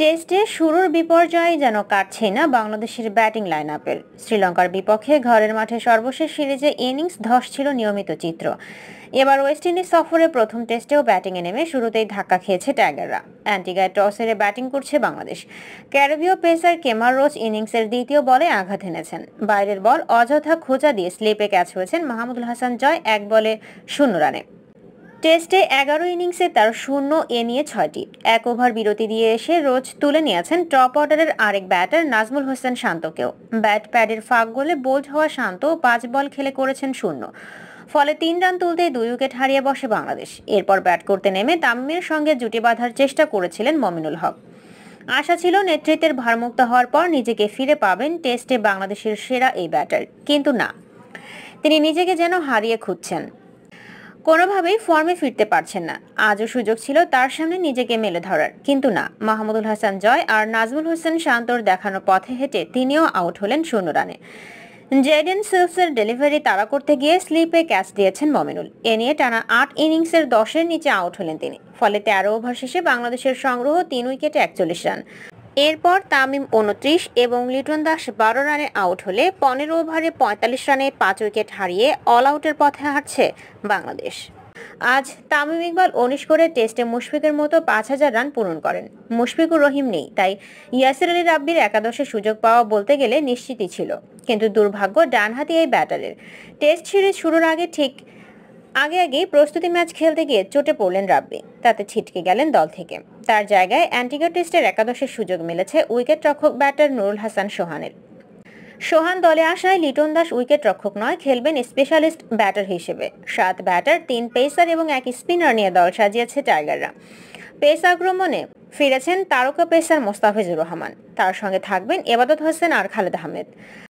টেস্টে শুরুর বিপর্যয় যেন কাটছে না বাংলাদেশের ব্যাটিং লাইন আপের শ্রীলঙ্কার বিপক্ষে ঘরের মাঠে সর্বশেষ সিরিজে ইনিংস ধস ছিল নিয়মিত চিত্র এবার ওয়েস্ট ইন্ডিজ সফরে প্রথম টেস্টেও ব্যাটিংয়ে নেমে শুরুতেই ধাক্কা খেয়েছে টাইগাররা অ্যান্টিগায় টস হেরে ব্যাটিং করছে বাংলাদেশ ক্যারেবীয় পেসার কেমার রোজ ইনিংসের দ্বিতীয় বলে আঘাত এনেছেন বাইরের বল অযথা খোঁজা দিয়ে স্লিপে ক্যাচ হয়েছেন মাহমুদুল হাসান জয় এক বলে শূন্য রানে টেস্টে এগারো ইনিংসে তার শূন্য এ নিয়ে ছয়টি এক ওভার বিরতি দিয়ে এসে রোজ তুলে নিয়েছেন টপ অর্ডারের আরেক ব্যাটার নাজমুল হোসেন শান্তকেও ব্যাট প্যাডের ফাঁক গোলে বোল্ড হওয়া শান্ত পাঁচ বল খেলে করেছেন শূন্য ফলে তিন রান তুলতে দুই উইকেট হারিয়ে বসে বাংলাদেশ এরপর ব্যাট করতে নেমে তামিমের সঙ্গে জুটি বাঁধার চেষ্টা করেছিলেন মমিনুল হক আশা ছিল নেতৃত্বের ভারমুক্ত হওয়ার পর নিজেকে ফিরে পাবেন টেস্টে বাংলাদেশের সেরা এই ব্যাটার কিন্তু না তিনি নিজেকে যেন হারিয়ে খুঁজছেন কোনোভাবেই ফর্মে ফিরতে পারছেন না আজও সুযোগ ছিল তার সামনে নিজেকে মেলে ধরার কিন্তু না মাহমুদুল হাসান জয় আর নাজমুল হোসেন শান্তর দেখানো পথে হেঁটে তিনিও আউট হলেন শূন্য রানে জেডেন সিলসের ডেলিভারি তাড়া করতে গিয়ে স্লিপে ক্যাচ দিয়েছেন মমিনুল এ নিয়ে টানা আট ইনিংসের দশের নিচে আউট হলেন তিনি ফলে তেরো ওভার শেষে বাংলাদেশের সংগ্রহ তিন উইকেটে একচল্লিশ রান এরপর তামিম উনত্রিশ এবং লিটন দাস বারো রানে আউট হলে পনেরো ওভারে পঁয়তাল্লিশ রানে পাঁচ উইকেট হারিয়ে অল আউটের পথে হাঁটছে বাংলাদেশ আজ তামিম ইকবাল উনিশ করে টেস্টে মুশফিকের মতো পাঁচ হাজার রান পূরণ করেন মুশফিকুর রহিম নেই তাই ইয়াসির আলী রাব্বির একাদশে সুযোগ পাওয়া বলতে গেলে নিশ্চিতই ছিল কিন্তু দুর্ভাগ্য ডানহাতি এই ব্যাটারের টেস্ট সিরিজ শুরুর আগে ঠিক আগে আগে প্রস্তুতি ম্যাচ খেলতে গিয়ে চোটে পড়লেন রাব্বি তাতে ছিটকে গেলেন দল থেকে তার জায়গায় অ্যান্টিগা টেস্টের একাদশের সুযোগ মিলেছে উইকেট রক্ষক ব্যাটার নুরুল হাসান সোহানের সোহান দলে আসায় লিটন দাস উইকেট রক্ষক নয় খেলবেন স্পেশালিস্ট ব্যাটার হিসেবে সাত ব্যাটার তিন পেসার এবং এক স্পিনার নিয়ে দল সাজিয়েছে টাইগাররা পেস আক্রমণে ফিরেছেন তারকা পেসার মোস্তাফিজুর রহমান তার সঙ্গে থাকবেন এবাদত হোসেন আর খালেদ আহমেদ